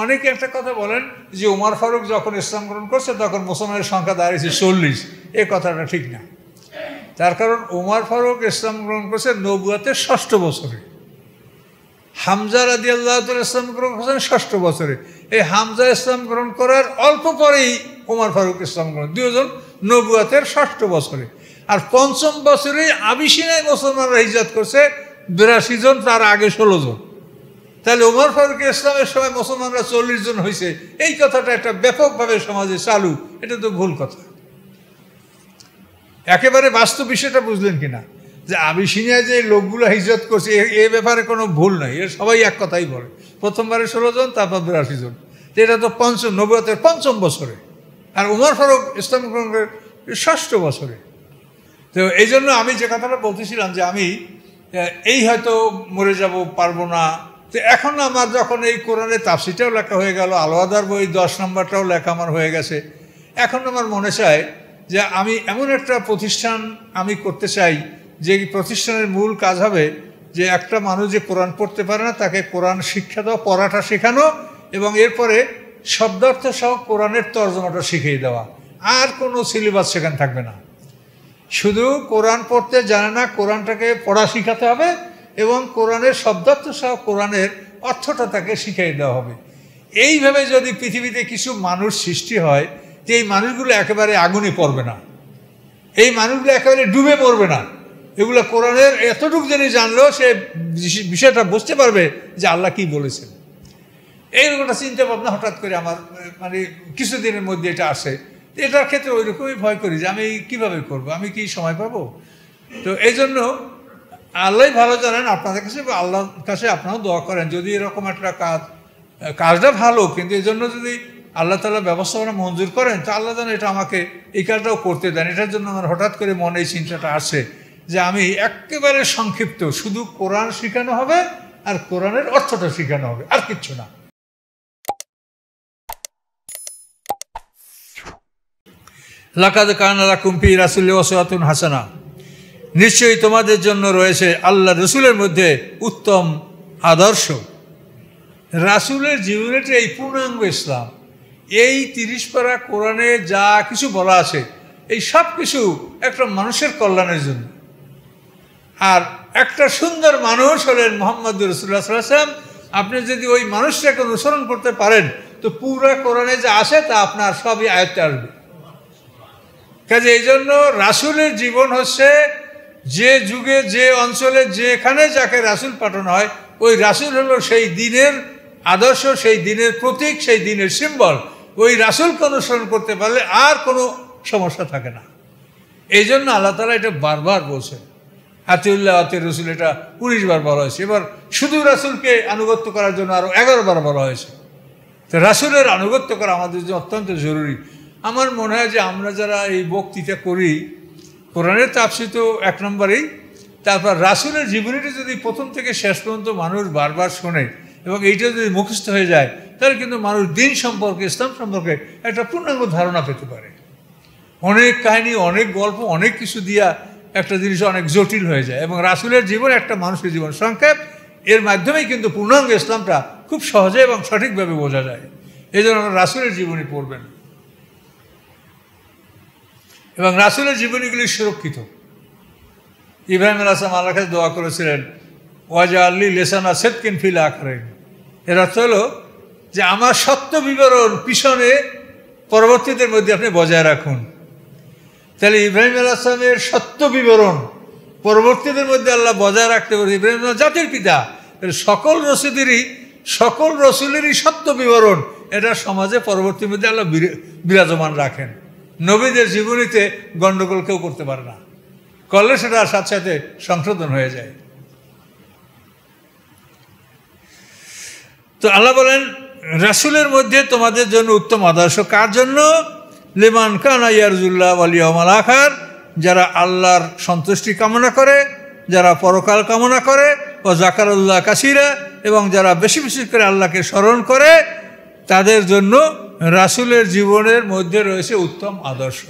অনেকে একটা কথা বলেন যে উমার ফারুক যখন ইসলাম গ্রহণ করছে তখন মুসলমানের সংখ্যা দাঁড়িয়েছে চল্লিশ এ কথাটা ঠিক না তার কারণ উমার ফারুক ইসলাম গ্রহণ করছে নবুয়াতের ষষ্ঠ বছরে হামজা আদি আল্লাহ ইসলাম গ্রহণ করছেন ষষ্ঠ বছরে এই হামজা ইসলাম গ্রহণ করার অল্প পরেই উমার ফারুক ইসলাম গ্রহণ দুজন নবুয়াতের ষষ্ঠ বছরে আর পঞ্চম বছরে আবিসিনায় মুসলমানরা হিজাত করছে বিরাশি জন তার আগে ষোলো জন তাহলে ওমর ফারুক ইসলামের সময় মুসলমানরা চল্লিশ জন হয়েছে এই কথাটা একটা ব্যাপকভাবে সমাজে চালু এটা তো ভুল কথা একেবারে বাস্তব বিষয়টা বুঝলেন কিনা যে আমি আবিসিনিয়ায় যে লোকগুলো হিজত করছে এ ব্যাপারে কোনো ভুল নাই এর সবাই এক কথাই বলে প্রথমবারে ষোলো জন তারপর বিরাশি জন এটা তো পঞ্চম নব্বতের পঞ্চম বছরে আর উমর ফারুক ইসলাম গ্রহণের ষষ্ঠ বছরে তো এই জন্য আমি যে কথাটা বলতেছিলাম যে আমি এই হয়তো মরে যাব পারবো না তো এখন আমার যখন এই কোরআনে তাফসিটাও লেখা হয়ে গেল আলোয়াদার বই দশ নম্বরটাও লেখা আমার হয়ে গেছে এখন আমার মনে চায় যে আমি এমন একটা প্রতিষ্ঠান আমি করতে চাই যে প্রতিষ্ঠানের মূল কাজ হবে যে একটা মানুষ যে কোরআন পড়তে পারে না তাকে কোরআন শিক্ষা দেওয়া পড়াটা শেখানো এবং এরপরে শব্দার্থ সহ কোরআনের তর্জমাটা শিখিয়ে দেওয়া আর কোনো সিলেবাস সেখানে থাকবে না শুধু কোরআন পড়তে জানে না কোরআনটাকে পড়া শিখাতে হবে এবং কোরআনের শব্দার্থ সহ কোরআনের অর্থটা তাকে শিখিয়ে দেওয়া হবে এইভাবে যদি পৃথিবীতে কিছু মানুষ সৃষ্টি হয় যে এই মানুষগুলো একেবারে আগুনে পড়বে না এই মানুষগুলো একেবারে ডুবে পড়বে না এগুলো কোরআনের এতটুকু জিনিস জানলেও সে বিষয়টা বুঝতে পারবে যে আল্লাহ কী বলেছেন এইরকম একটা চিন্তা ভাবনা হঠাৎ করে আমার মানে কিছুদিনের মধ্যে এটা আসে এটার ক্ষেত্রে ওই রকমই ভয় করি যে আমি কিভাবে করব আমি কি সময় পাবো তো এই জন্য আল্লাহ ভালো জানেন আপনাদের কাছে আল্লাহর কাছে আপনারা দোয়া করেন যদি এরকম একটা কাজ কাজটা ভালো কিন্তু এই জন্য যদি আল্লাহ তালা ব্যবস্থাপনা মঞ্জুর করেন তো আল্লাহ যেন এটা আমাকে এই কাজটাও করতে দেন এটার জন্য আমার হঠাৎ করে মনে এই চিন্তাটা আসে যে আমি একেবারে সংক্ষিপ্ত শুধু কোরআন শেখানো হবে আর কোরআনের অর্থটা শেখানো হবে আর কিচ্ছু না লাকাদ কান লাকুম্পি রাসুল্লাহ হাসানা নিশ্চয়ই তোমাদের জন্য রয়েছে আল্লাহ রসুলের মধ্যে উত্তম আদর্শ রাসুলের জীবনেটা এই পূর্ণাঙ্গ ইসলাম এই তিরিশ পারা কোরআনে যা কিছু বলা আছে এই সব কিছু একটা মানুষের কল্যাণের জন্য আর একটা সুন্দর মানুষ হলেন মোহাম্মদ রসুল্লাহ সাল্লাম আপনি যদি ওই মানুষটাকে অনুসরণ করতে পারেন তো পুরা কোরআনে যা আসে তা আপনার সবই আয়ত্তে আসবে কাজে এই জন্য রাসুলের জীবন হচ্ছে যে যুগে যে অঞ্চলে যেখানে যাকে রাসুল পাঠানো হয় ওই রাসুল হলো সেই দিনের আদর্শ সেই দিনের প্রতীক সেই দিনের সিম্বল ওই রাসুলকে অনুসরণ করতে পারলে আর কোনো সমস্যা থাকে না এই জন্য আল্লাহ তালা এটা বারবার বলছেন আতিউল্লাহ আতি রসুল এটা উনিশ বার বলা হয়েছে এবার শুধু রাসুলকে আনুগত্য করার জন্য আরও এগারো বার বলা হয়েছে তো রাসুলের আনুগত্য করা আমাদের জন্য অত্যন্ত জরুরি আমার মনে হয় যে আমরা যারা এই বক্তৃতা করি কোরআনের তাপসি তো এক নম্বরেই তারপর রাসুলের জীবনীটি যদি প্রথম থেকে শেষ পর্যন্ত মানুষ বারবার শোনে এবং এইটা যদি মুখস্থ হয়ে যায় তাহলে কিন্তু মানুষ দিন সম্পর্কে ইসলাম সম্পর্কে একটা পূর্ণাঙ্গ ধারণা পেতে পারে অনেক কাহিনী অনেক গল্প অনেক কিছু দিয়া একটা জিনিস অনেক জটিল হয়ে যায় এবং রাসুলের জীবন একটা মানুষের জীবন সংক্ষেপ এর মাধ্যমেই কিন্তু পূর্ণাঙ্গ ইসলামটা খুব সহজে এবং সঠিকভাবে বোঝা যায় এই জন্য রাসুলের জীবনী পড়বেন এবং রাসুলের জীবনীগুলি সুরক্ষিত ইব্রাহিম আসলাম আল্লাহ কাছে দোয়া করেছিলেন ওয়াজা আল্লি লেসানা সেতকিন ফিল আখরেন এর অর্থ হলো যে আমার সত্য বিবরণ পিছনে পরবর্তীদের মধ্যে আপনি বজায় রাখুন তাহলে ইব্রাহিম আসলামের সত্য বিবরণ পরবর্তীদের মধ্যে আল্লাহ বজায় রাখতে পারে ইব্রাহিম জাতির পিতা সকল রসিদেরই সকল রসুলেরই সত্য বিবরণ এটা সমাজে পরবর্তী মধ্যে আল্লাহ বিরাজমান রাখেন নবীদের জীবনীতে গণ্ডগোল কেউ করতে পারে না করলে সেটা সাথে সাথে সংশোধন হয়ে যায় তো আল্লাহ বলেন রাসুলের মধ্যে তোমাদের জন্য উত্তম আদর্শ কার জন্য লেমান কানা ইয়ারজুল্লাহ আলিয়মাল আখার যারা আল্লাহর সন্তুষ্টি কামনা করে যারা পরকাল কামনা করে ও জাকারুল্লাহ কাসিরা এবং যারা বেশি বেশি করে আল্লাহকে স্মরণ করে তাদের জন্য রাসুলের জীবনের মধ্যে রয়েছে উত্তম আদর্শ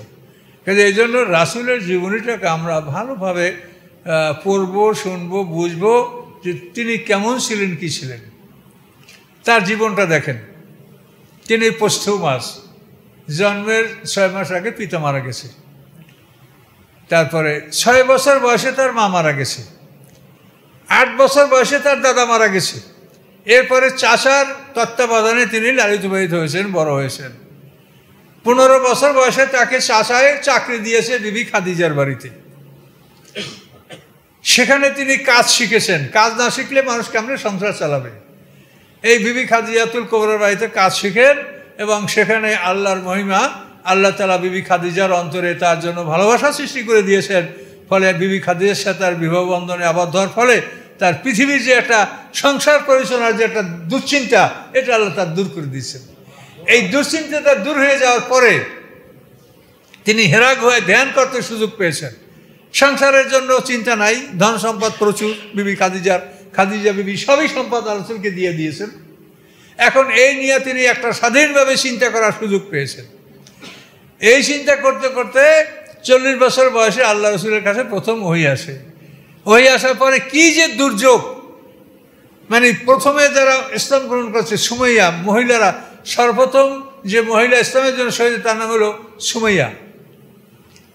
কাজে এই জন্য রাসুলের জীবনীটাকে আমরা ভালোভাবে পড়ব শুনবো বুঝবো যে তিনি কেমন ছিলেন কি ছিলেন তার জীবনটা দেখেন তিনি পস্থ মাস জন্মের ছয় মাস আগে পিতা মারা গেছে তারপরে ছয় বছর বয়সে তার মা মারা গেছে আট বছর বয়সে তার দাদা মারা গেছে এরপরে চাষার তত্ত্বাবধানে তিনি লালিত বাহিত হয়েছেন বড় হয়েছেন পনেরো বছর বয়সে তাকে চাষায় চাকরি দিয়েছে বিবি খাদিজার বাড়িতে সেখানে তিনি কাজ শিখেছেন কাজ না শিখলে মানুষ কেমনে সংসার চালাবে এই বিবি খাদিজাতুল কোবরের বাড়িতে কাজ শিখেন এবং সেখানে আল্লাহর মহিমা আল্লাহ তালা বিবি খাদিজার অন্তরে তার জন্য ভালোবাসা সৃষ্টি করে দিয়েছেন ফলে বিবি খাদিজার সাথে তার বিবাহ বন্ধনে আবদ্ধ হওয়ার ফলে তার পৃথিবীর যে একটা সংসার পরিচালনার যে একটা দুশ্চিন্তা এটা আল্লাহ তার দূর করে দিয়েছেন এই দুশ্চিন্তাটা দূর হয়ে যাওয়ার পরে তিনি হেরাগ হয়ে ধ্যান করতে সুযোগ পেয়েছেন সংসারের জন্য চিন্তা নাই ধন সম্পদ প্রচুর বিবি খাদিজার খাদিজা বিবি সবই সম্পদ আলোচনকে দিয়ে দিয়েছেন এখন এই নিয়ে তিনি একটা স্বাধীনভাবে চিন্তা করার সুযোগ পেয়েছেন এই চিন্তা করতে করতে চল্লিশ বছর বয়সে আল্লাহ রসুলের কাছে প্রথম হয়ে আসে হয়ে আসার পরে কি যে দুর্যোগ মানে প্রথমে যারা ইসলাম গ্রহণ করছে সুমাইয়া মহিলারা সর্বপ্রথম যে মহিলা ইসলামের জন্য শহীদ তার নাম হলো সুমাইয়া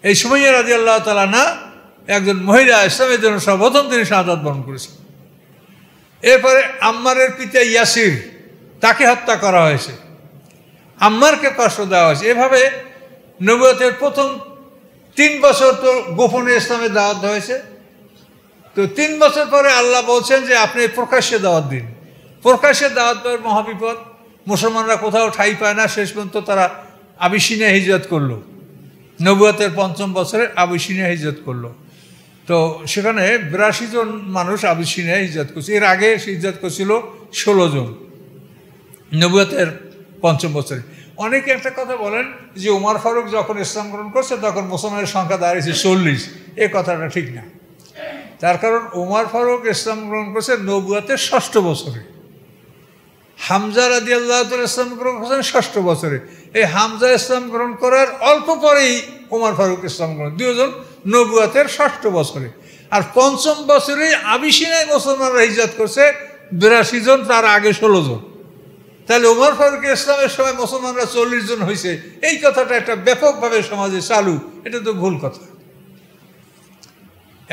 এই সুমাইয়া রাজি আল্লাহ তালা না একজন মহিলা ইসলামের জন্য সর্বপ্রথম তিনি সাহায্য বরণ করেছেন এরপরে আম্মারের পিতা ইয়াসির তাকে হত্যা করা হয়েছে আম্মারকে কষ্ট দেওয়া হয়েছে এভাবে নবতের প্রথম তিন বছর তো গোপনে ইসলামের দাওয়াত হয়েছে তো তিন বছর পরে আল্লাহ বলছেন যে আপনি প্রকাশ্যে দাওয়াত দিন প্রকাশ্যে দাওয়াত দেওয়ার মহাবিপদ মুসলমানরা কোথাও ঠাই পায় না শেষ পর্যন্ত তারা আবিসিনিয়া হিজরত করলো নবুয়াতের পঞ্চম বছরে আবিসিনিয়া হিজরত করলো তো সেখানে বিরাশি জন মানুষ আবিসিনিয়া হিজরত করছে এর আগে হিজরত করছিল ষোলো জন নবুয়াতের পঞ্চম বছরে অনেকে একটা কথা বলেন যে উমার ফারুক যখন ইসলাম গ্রহণ করছে তখন মুসলমানের সংখ্যা দাঁড়িয়েছে চল্লিশ এ কথাটা ঠিক না তার কারণ ওমার ফারুক ইসলাম গ্রহণ করেছে নবুয়াতের ষষ্ঠ বছরে হামজা রাজি আল্লাহ ইসলাম গ্রহণ করেছেন ষষ্ঠ বছরে এই হামজা ইসলাম গ্রহণ করার অল্প পরেই ওমার ফারুক ইসলাম গ্রহণ দুজন নবুয়াতের ষষ্ঠ বছরে আর পঞ্চম বছরে আবিসিনায় মুসলমানরা হিজাত করছে বিরাশি জন তার আগে ষোলো জন তাহলে ওমর ফারুক ইসলামের সময় মুসলমানরা চল্লিশ জন হয়েছে এই কথাটা একটা ব্যাপকভাবে সমাজে চালু এটা তো ভুল কথা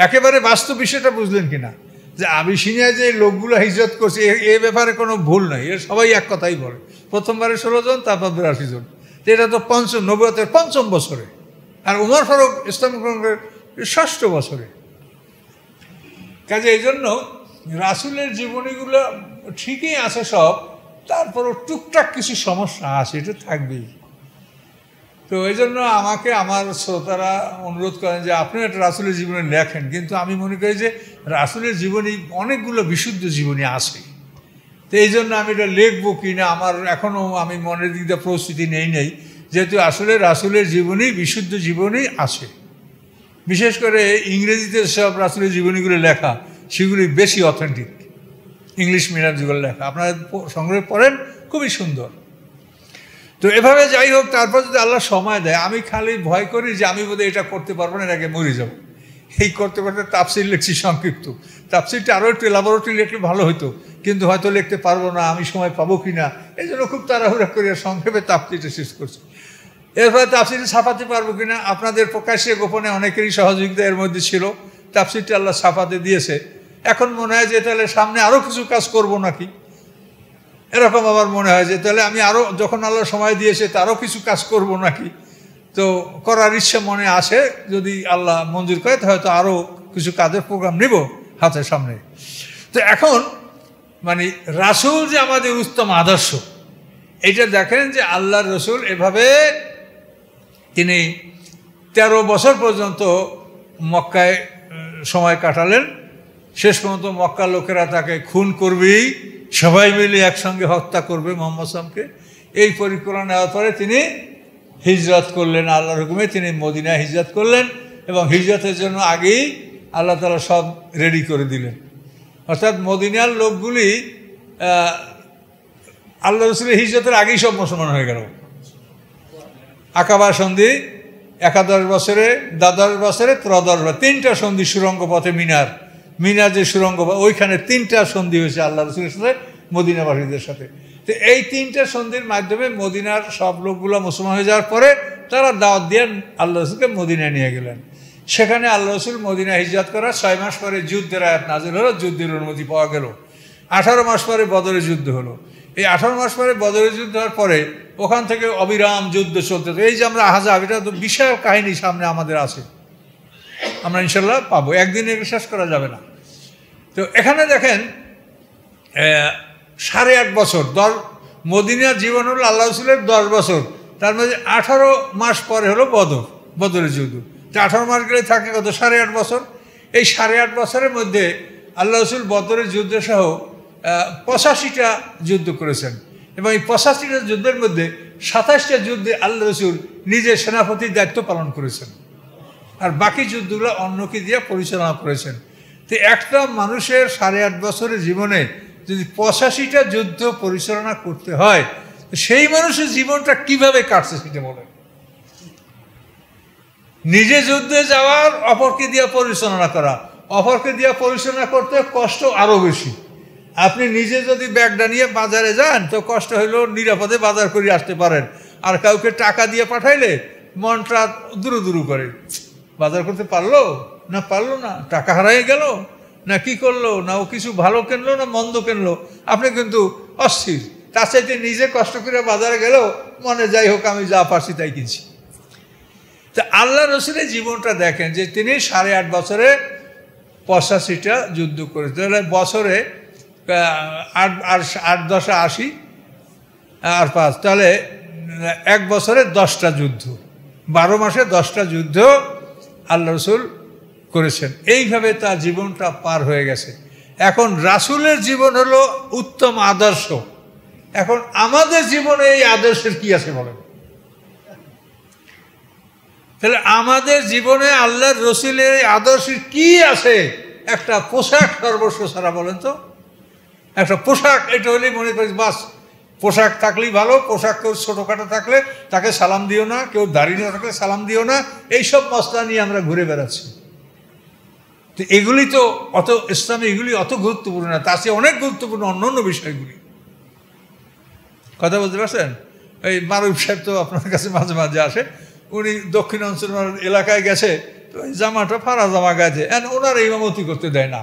একেবারে বাস্তব বিষয়টা বুঝলেন কিনা যে আবিসিনিয়ায় যে লোকগুলো হিজরত করছে এ ব্যাপারে কোনো ভুল নাই এর সবাই এক কথাই বলে প্রথমবারে ষোলো জন তারপর বিরাশি জন এটা তো পঞ্চম নবরাতের পঞ্চম বছরে আর উমর ফারুক ইসলাম গ্রহণের ষষ্ঠ বছরে কাজে এই জন্য রাসুলের জীবনীগুলো ঠিকই আছে সব তারপরও টুকটাক কিছু সমস্যা আছে এটা থাকবেই তো ওই জন্য আমাকে আমার শ্রোতারা অনুরোধ করেন যে আপনি একটা রাসুলের জীবনে লেখেন কিন্তু আমি মনে করি যে রাসুলের জীবনী অনেকগুলো বিশুদ্ধ জীবনী আছে তো এই জন্য আমি এটা লিখবো কি না আমার এখনও আমি মনের দিক দিয়ে প্রস্তুতি নেই নেই যেহেতু আসলে রাসুলের জীবনী বিশুদ্ধ জীবনী আছে বিশেষ করে ইংরেজিতে সব রাসুলের জীবনীগুলো লেখা সেগুলি বেশি অথেন্টিক ইংলিশ মিডিয়াম যেগুলো লেখা আপনারা সংগ্রহ পড়েন খুবই সুন্দর তো এভাবে যাই হোক তারপর যদি আল্লাহ সময় দেয় আমি খালি ভয় করি যে আমি বোধহয় এটা করতে পারবো না এটাকে মরে যাবো এই করতে করতে তাপসির লিখছি সংক্ষিপ্ত তাপসিরটা আরও একটু ল্যাবরেটরি লিখলে ভালো হতো কিন্তু হয়তো লিখতে পারবো না আমি সময় পাবো কি না এই জন্য খুব তাড়াহুড়া করে সংক্ষেপে তাপসিরটা শেষ করছি এরপরে তাপসিরটা ছাপাতে পারবো কি না আপনাদের প্রকাশ্যে গোপনে অনেকেরই সহযোগিতা এর মধ্যে ছিল তাপসিরটা আল্লাহ ছাপাতে দিয়েছে এখন মনে হয় যে তাহলে সামনে আরও কিছু কাজ করব নাকি এরকম আমার মনে হয় যে তাহলে আমি আরও যখন আল্লাহ সময় দিয়েছে তারও কিছু কাজ করব নাকি তো করার ইচ্ছে মনে আসে যদি আল্লাহ মঞ্জুর করে হয়তো আরও কিছু কাজের প্রোগ্রাম নিব হাতের সামনে তো এখন মানে রাসুল যে আমাদের উত্তম আদর্শ এটা দেখেন যে আল্লাহ রসুল এভাবে তিনি ১৩ বছর পর্যন্ত মক্কায় সময় কাটালেন শেষ পর্যন্ত মক্কা লোকেরা তাকে খুন করবেই সবাই মিলে একসঙ্গে হত্যা করবে মোহাম্মদ সামকে এই পরিকল্পনা নেওয়ার পরে তিনি হিজরত করলেন আল্লাহর হুকুমে তিনি মদিনায় হিজরত করলেন এবং হিজরতের জন্য আগেই আল্লাহ তালা সব রেডি করে দিলেন অর্থাৎ মদিনার লোকগুলি আল্লাহ রসুলের হিজরতের আগেই সব মুসলমান হয়ে গেল আকাবা সন্ধি একাদশ বছরে দ্বাদশ বছরে ত্রদশ তিনটা সন্ধি সুরঙ্গ পথে মিনার মিনাজে সুরঙ্গ ওইখানে তিনটা সন্ধি হয়েছে আল্লাহ রসুলের সাথে মদিনাবাসীদের সাথে তো এই তিনটা সন্ধির মাধ্যমে মদিনার সব লোকগুলো মুসলমান হয়ে যাওয়ার পরে তারা দাওয়াত দিয়ে আল্লাহ রসুলকে মদিনায় নিয়ে গেলেন সেখানে আল্লাহ রসুল মদিনা হিজরত করার ছয় মাস পরে যুদ্ধের আয়াত নাজিল হলো যুদ্ধের অনুমতি পাওয়া গেল আঠারো মাস পরে বদরের যুদ্ধ হলো এই আঠারো মাস পরে বদরের যুদ্ধ হওয়ার পরে ওখান থেকে অবিরাম যুদ্ধ চলতে এই যে আমরা আহাজাব এটা তো বিশাল কাহিনী সামনে আমাদের আছে আমরা ইনশাল্লাহ পাবো একদিনে বিশ্বাস করা যাবে না তো এখানে দেখেন সাড়ে আট বছর দশ মদিনার জীবন হলো আল্লাহ রসুলের দশ বছর তার মধ্যে আঠারো মাস পরে হলো বদর বদরের যুদ্ধ তো আঠারো মাস গেলে থাকে কত সাড়ে আট বছর এই সাড়ে আট বছরের মধ্যে আল্লাহ রসুল বদরের যুদ্ধ সহ পঁচাশিটা যুদ্ধ করেছেন এবং এই পঁচাশিটা যুদ্ধের মধ্যে সাতাশটা যুদ্ধে আল্লাহ রসুল নিজের সেনাপতির দায়িত্ব পালন করেছেন আর বাকি যুদ্ধগুলো অন্যকে দিয়ে পরিচালনা করেছেন তো একটা মানুষের সাড়ে আট বছরের জীবনে যদি পঁচাশিটা যুদ্ধ পরিচালনা করতে হয় সেই মানুষের জীবনটা কিভাবে কাটছে সেটা বলে নিজে যুদ্ধে যাওয়ার অপরকে দিয়ে পরিচালনা করা অপরকে দিয়ে পরিচালনা করতে কষ্ট আরও বেশি আপনি নিজে যদি ব্যাগটা নিয়ে বাজারে যান তো কষ্ট হলেও নিরাপদে বাজার করে আসতে পারেন আর কাউকে টাকা দিয়ে পাঠাইলে মনটা দূর দূর করে বাজার করতে পারলো না পারলো না টাকা হারাই গেল না কি করলো না ও কিছু ভালো কিনলো না মন্দ কিনলো আপনি কিন্তু অস্থির তার সাথে নিজে কষ্ট করে বাজারে গেল মনে যাই হোক আমি যা পারছি তাই কিনছি তা আল্লাহ রসুলের জীবনটা দেখেন যে তিনি সাড়ে আট বছরে পঁচাশিটা যুদ্ধ করেছে তাহলে বছরে আট আট দশে আশি আর পাঁচ তাহলে এক বছরে দশটা যুদ্ধ বারো মাসে দশটা যুদ্ধ আল্লাহ রসুল করেছেন এইভাবে তার জীবনটা পার হয়ে গেছে এখন রাসুলের জীবন হলো উত্তম আদর্শ এখন আমাদের জীবনে এই আদর্শের কি আছে বলেন তাহলে আমাদের জীবনে আল্লাহর রসুলের আদর্শের কি আছে একটা পোশাক সর্বস্ব সারা বলেন তো একটা পোশাক এটা হলেই মনে করি বাস পোশাক থাকলেই ভালো পোশাক কেউ ছোটোখাটো থাকলে তাকে সালাম দিও না কেউ দাঁড়িয়ে না থাকলে সালাম দিও না এইসব মশলা নিয়ে আমরা ঘুরে বেড়াচ্ছি তো এগুলি তো অত ইসলামে এগুলি অত গুরুত্বপূর্ণ না তার চেয়ে অনেক গুরুত্বপূর্ণ অন্য অন্য বিষয়গুলি কথা বলতে পারছেন এই মারুফ সাহেব তো আপনার কাছে মাঝে মাঝে আসে উনি দক্ষিণ অঞ্চল এলাকায় গেছে তো ওই জামাটা ফারা জামা গাছে এন ওনার মামতি করতে দেয় না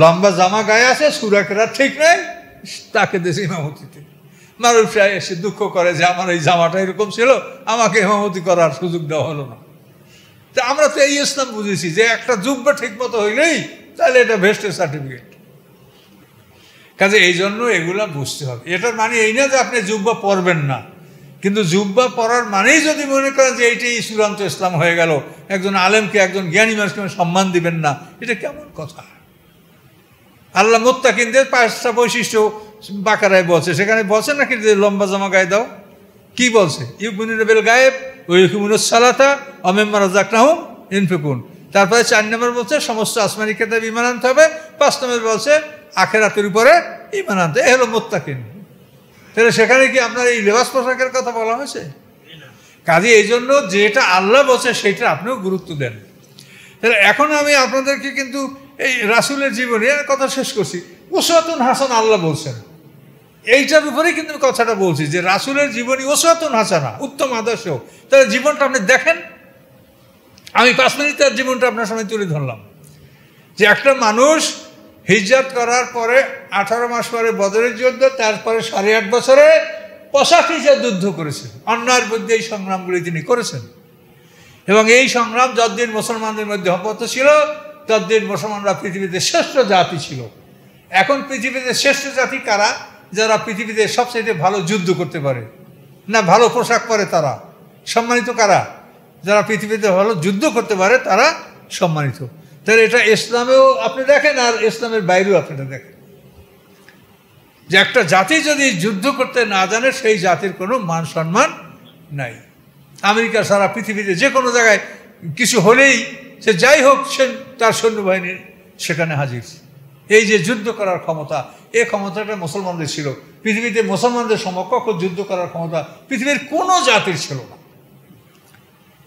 লম্বা জামা গায়ে আছে সুরাকেরা ঠিক নেই তাকে দেশ ইমামতিতে মারুফ সাহেব এসে দুঃখ করে যে আমার এই জামাটা এরকম ছিল আমাকে ইমামতি করার সুযোগ দেওয়া হলো না তা আমরা তো এই ইসলাম বুঝেছি যে একটা যুব্বা ঠিকমতো হইলেই তাহলে এটা ভেস্টের সার্টিফিকেট কাজে এই জন্য এগুলা বুঝতে হবে এটার মানে এই না যে আপনি জুব্বা পরবেন না কিন্তু জুব্বা পরার মানেই যদি মনে করেন যে এইটাই চূড়ান্ত ইসলাম হয়ে গেল একজন আলেমকে একজন জ্ঞানী মানুষকে সম্মান দিবেন না এটা কেমন কথা আল্লাহ কিনতে পাঁচটা বৈশিষ্ট্য বাকারায় বলছে সেখানে বলছে নাকি লম্বা জামা গায়ে দাও কি বলছে ইউকুমিনুবেল গায়েব ওইকুমিনুস সালাতা অমেম্বর জাকনাহুম ইনফেকুন তারপরে চার নম্বর বলছে সমস্ত আসমানি খেতাব ইমান আনতে হবে পাঁচ নম্বর বলছে আখেরাতের উপরে ইমান আনতে এ হলো মোত্তাকিন তাহলে সেখানে কি আপনার এই লেবাস পোশাকের কথা বলা হয়েছে কাজে এই জন্য যেটা আল্লাহ বলছে সেটা আপনিও গুরুত্ব দেন তাহলে এখন আমি আপনাদেরকে কিন্তু এই রাসুলের জীবনে কথা শেষ করছি ওসরাতুন হাসান আল্লাহ বলছেন এইটার উপরেই কিন্তু আমি কথাটা বলছি যে রাসুলের জীবনী ওসরাতুন হাসানা উত্তম আদর্শ তাহলে জীবনটা আপনি দেখেন আমি পাঁচ মিনিট তার জীবনটা আপনার সামনে তুলে ধরলাম যে একটা মানুষ হিজরত করার পরে আঠারো মাস পরে বদরের যুদ্ধ তারপরে সাড়ে আট বছরে পঁচাশি যুদ্ধ করেছেন অন্যায়ের বিরুদ্ধে এই সংগ্রামগুলি তিনি করেছেন এবং এই সংগ্রাম যতদিন মুসলমানদের মধ্যে অব্যাহত ছিল তদ্দিন মুসলমানরা পৃথিবীতে শ্রেষ্ঠ জাতি ছিল এখন পৃথিবীতে শ্রেষ্ঠ জাতি কারা যারা পৃথিবীতে সবচেয়ে ভালো যুদ্ধ করতে পারে না ভালো পোশাক পরে তারা সম্মানিত কারা যারা পৃথিবীতে ভালো যুদ্ধ করতে পারে তারা সম্মানিত তাহলে এটা ইসলামেও আপনি দেখেন আর ইসলামের বাইরেও আপনারা দেখেন যে একটা জাতি যদি যুদ্ধ করতে না জানে সেই জাতির কোনো মান সম্মান নাই আমেরিকা সারা পৃথিবীতে যে কোনো জায়গায় কিছু হলেই সে যাই হোক সে তার সৈন্যবাহিনী সেখানে হাজির এই যে যুদ্ধ করার ক্ষমতা এই ক্ষমতাটা মুসলমানদের ছিল পৃথিবীতে মুসলমানদের সমকক্ষ যুদ্ধ করার ক্ষমতা পৃথিবীর কোনো জাতির ছিল না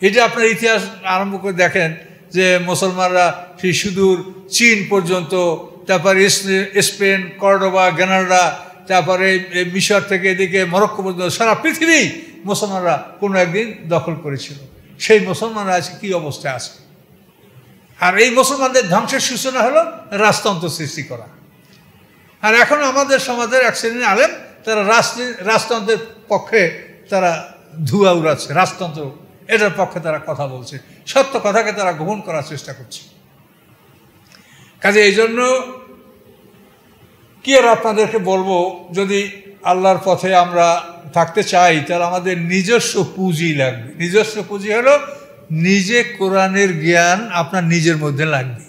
এটা আপনার ইতিহাস আরম্ভ করে দেখেন যে মুসলমানরা সেই সুদূর চীন পর্যন্ত তারপরে স্পেন কর্ডোবা গ্যানাডা তারপরে মিশর থেকে এদিকে মরক্কো পর্যন্ত সারা পৃথিবী মুসলমানরা কোনো একদিন দখল করেছিল সেই মুসলমানরা আজকে কী অবস্থায় আছে আর এই মুসলমানদের ধ্বংসের সূচনা হলো রাজতন্ত্র সৃষ্টি করা আর এখন আমাদের সমাজের এক শ্রেণীর আলেম তারা রাজতন্ত্রের পক্ষে তারা ধুয়া উড়াচ্ছে রাজতন্ত্র এটার পক্ষে তারা কথা বলছে সত্য কথাকে তারা গ্রহণ করার চেষ্টা করছে কাজে এই জন্য কি আর আপনাদেরকে বলবো যদি আল্লাহর পথে আমরা থাকতে চাই তাহলে আমাদের নিজস্ব পুঁজি লাগবে নিজস্ব পুঁজি হলো নিজে কোরআনের জ্ঞান আপনার নিজের মধ্যে লাগবে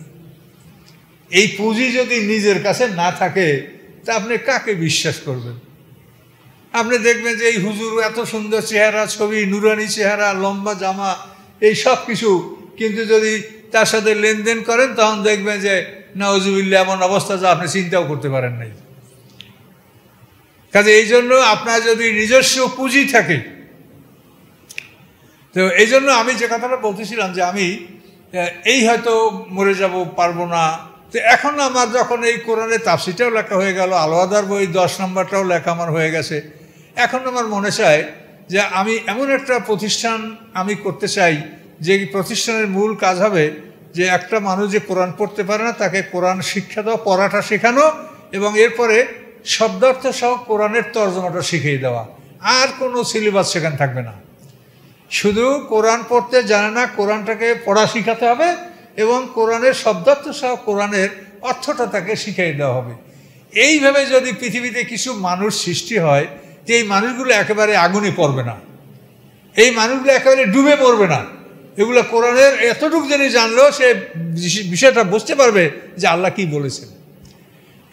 এই পুঁজি যদি নিজের কাছে না থাকে তা আপনি কাকে বিশ্বাস করবেন আপনি দেখবেন যে এই হুজুর এত সুন্দর চেহারা ছবি নুরানি চেহারা লম্বা জামা এই সব কিছু কিন্তু যদি তার সাথে লেনদেন করেন তখন দেখবেন যে নওয়াজুবিল্লা এমন অবস্থা যা আপনি চিন্তাও করতে পারেন নাই কাজে এই জন্য আপনার যদি নিজস্ব পুঁজি থাকে তো এই জন্য আমি যে কথাটা বলতেছিলাম যে আমি এই হয়তো মরে যাব পারবো না তো এখন আমার যখন এই কোরআনে তাপসিটাও লেখা হয়ে গেল আলোয়াদার বই দশ নম্বরটাও লেখা আমার হয়ে গেছে এখন আমার মনে চায় যে আমি এমন একটা প্রতিষ্ঠান আমি করতে চাই যে প্রতিষ্ঠানের মূল কাজ হবে যে একটা মানুষ যে কোরআন পড়তে পারে না তাকে কোরআন শিক্ষা দেওয়া পড়াটা শেখানো এবং এরপরে শব্দার্থ সহ কোরআনের তর্জমাটা শিখিয়ে দেওয়া আর কোনো সিলেবাস সেখানে থাকবে না শুধু কোরআন পড়তে জানে না কোরআনটাকে পড়া শিখাতে হবে এবং কোরআনের শব্দার্থ সহ কোরআনের অর্থটা তাকে শিখিয়ে দেওয়া হবে এইভাবে যদি পৃথিবীতে কিছু মানুষ সৃষ্টি হয় যে এই মানুষগুলো একেবারে আগুনে পড়বে না এই মানুষগুলো একেবারে ডুবে পড়বে না এগুলো কোরআনের এতটুকু যদি জানলেও সে বিষয়টা বুঝতে পারবে যে আল্লাহ কী বলেছেন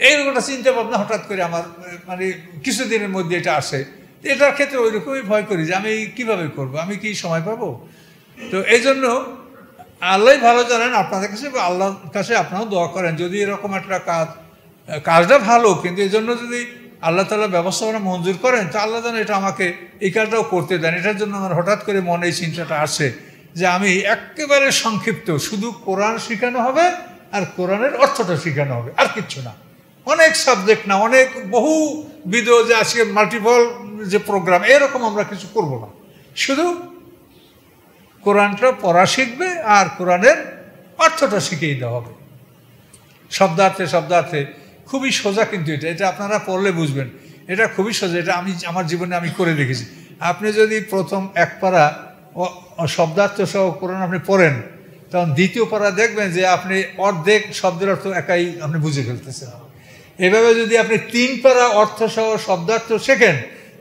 এইরকমটা একটা চিন্তা ভাবনা হঠাৎ করে আমার মানে কিছুদিনের মধ্যে এটা আসে এটার ক্ষেত্রে ওই রকমই ভয় করি যে আমি কিভাবে করব আমি কি সময় পাবো তো এই জন্য আল্লাহ ভালো জানেন আপনাদের কাছে আল্লাহর কাছে আপনারাও দোয়া করেন যদি এরকম একটা কাজ কাজটা ভালো কিন্তু এই জন্য যদি আল্লাহ তালা ব্যবস্থাপনা মঞ্জুর করেন তো আল্লাহ যেন এটা আমাকে এই কাজটাও করতে দেন এটার জন্য আমার হঠাৎ করে মনে এই চিন্তাটা আসে যে আমি একেবারে সংক্ষিপ্ত শুধু কোরআন শেখানো হবে আর কোরআনের অর্থটা শেখানো হবে আর কিচ্ছু না অনেক সাবজেক্ট না অনেক বহু বিধ যে আজকে মাল্টিপল যে প্রোগ্রাম এরকম আমরা কিছু করব না শুধু কোরআনটা পড়া শিখবে আর কোরআনের অর্থটা শিখিয়ে দেওয়া হবে শব্দার্থে শব্দার্থে খুবই সোজা কিন্তু এটা এটা আপনারা পড়লে বুঝবেন এটা খুবই সোজা এটা আমি আমার জীবনে আমি করে দেখেছি আপনি যদি প্রথম এক পাড়া শব্দার্থ সহ কোরআন আপনি পড়েন তখন দ্বিতীয় পাড়া দেখবেন যে আপনি অর্ধেক শব্দের অর্থ একাই আপনি বুঝে ফেলতেছেন এভাবে যদি আপনি তিন পাড়া সহ শব্দার্থ শেখেন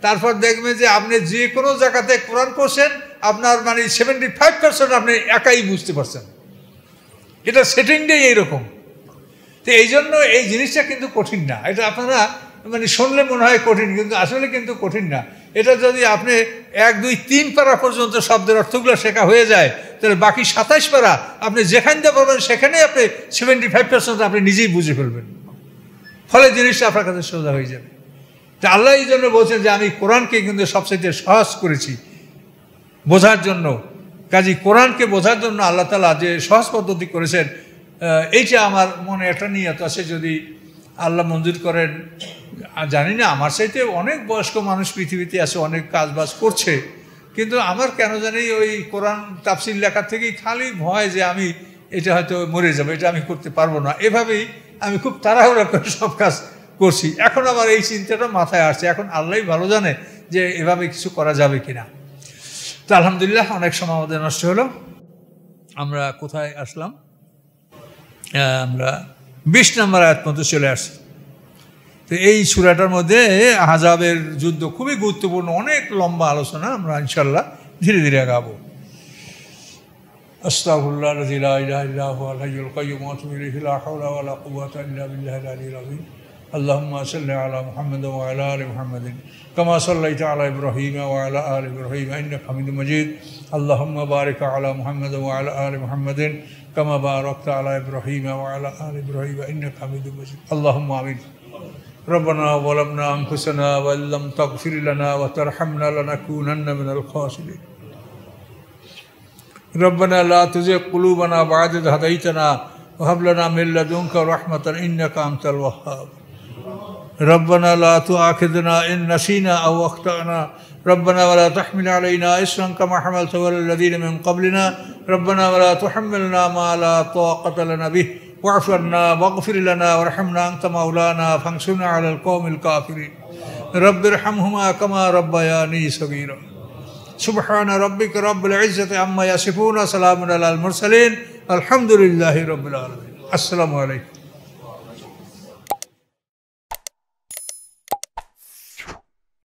তারপর দেখবেন যে আপনি যে কোনো জায়গাতে কোরআন করছেন আপনার মানে সেভেন্টি ফাইভ পার্সেন্ট আপনি একাই বুঝতে পারছেন এটা সেটিংটাই এইরকম তো এই জন্য এই জিনিসটা কিন্তু কঠিন না এটা আপনারা মানে শুনলে মনে হয় কঠিন কিন্তু আসলে কিন্তু কঠিন না এটা যদি আপনি এক দুই তিন পাড়া পর্যন্ত শব্দের অর্থগুলো শেখা হয়ে যায় তাহলে বাকি সাতাইশ পাড়া আপনি যেখান দিয়ে পারবেন সেখানেই আপনি সেভেন্টি ফাইভ পার্সেন্ট আপনি নিজেই বুঝে ফেলবেন ফলে জিনিসটা আপনার কাছে সোজা হয়ে যাবে তা আল্লাহ এই জন্য বলছেন যে আমি কোরআনকে কিন্তু সবচেয়ে সহজ করেছি বোঝার জন্য কাজী কোরআনকে বোঝার জন্য আল্লাহ তালা যে সহজ পদ্ধতি করেছেন এইটা আমার মনে একটা নিয়ত আছে যদি আল্লাহ মঞ্জুর করেন জানি না আমার সাথে অনেক বয়স্ক মানুষ পৃথিবীতে আছে অনেক কাজবাজ করছে কিন্তু আমার কেন জানি ওই কোরআন তাফসিল লেখার থেকেই খালি ভয় যে আমি এটা হয়তো মরে যাবো এটা আমি করতে পারবো না এভাবেই আমি খুব তাড়াহুড়া করে সব কাজ করছি এখন আবার এই চিন্তাটা মাথায় আসছে এখন আল্লাহ ভালো জানে যে এভাবে কিছু করা যাবে কি না তো আলহামদুলিল্লাহ অনেক সময় আমাদের নষ্ট হলো আমরা কোথায় আসলাম আমরা বিশ নম্বর আয়াত পর্যন্ত চলে আসছি তো এই সুরাটার মধ্যে আহজাবের যুদ্ধ খুবই গুরুত্বপূর্ণ অনেক লম্বা আলোচনা আমরা ইনশাল্লাহ ধীরে ধীরে গাবো আস্তাহুল্লাহ اللهم صل على محمد وعلى وعلى وعلى وعلى آل آل آل آل محمد محمد محمد كما كما صليت على على على إبراهيم إبراهيم إبراهيم إبراهيم إنك إنك إنك حميد حميد مجيد مجيد اللهم اللهم بارك باركت آمين ربنا ربنا ظلمنا أنفسنا وإن لم تغفر لنا لنا وترحمنا لنكونن من من الخاسرين لا تزغ قلوبنا بعد إذ هديتنا وهب لدنك رحمة أنت الوهاب ربنا لا تؤاخذنا إن نسينا أو أخطأنا ربنا ولا تحمل علينا إسرا كما حملت على الذين من قبلنا ربنا ولا تحملنا ما لا طاقة لنا به واعف عنا واغفر لنا وارحمنا أنت مولانا فانصرنا على القوم الكافرين رب ارحمهما كما ربياني صغيرا سبحان ربك رب العزة عما يصفون سلام على المرسلين الحمد لله رب العالمين السلام عليكم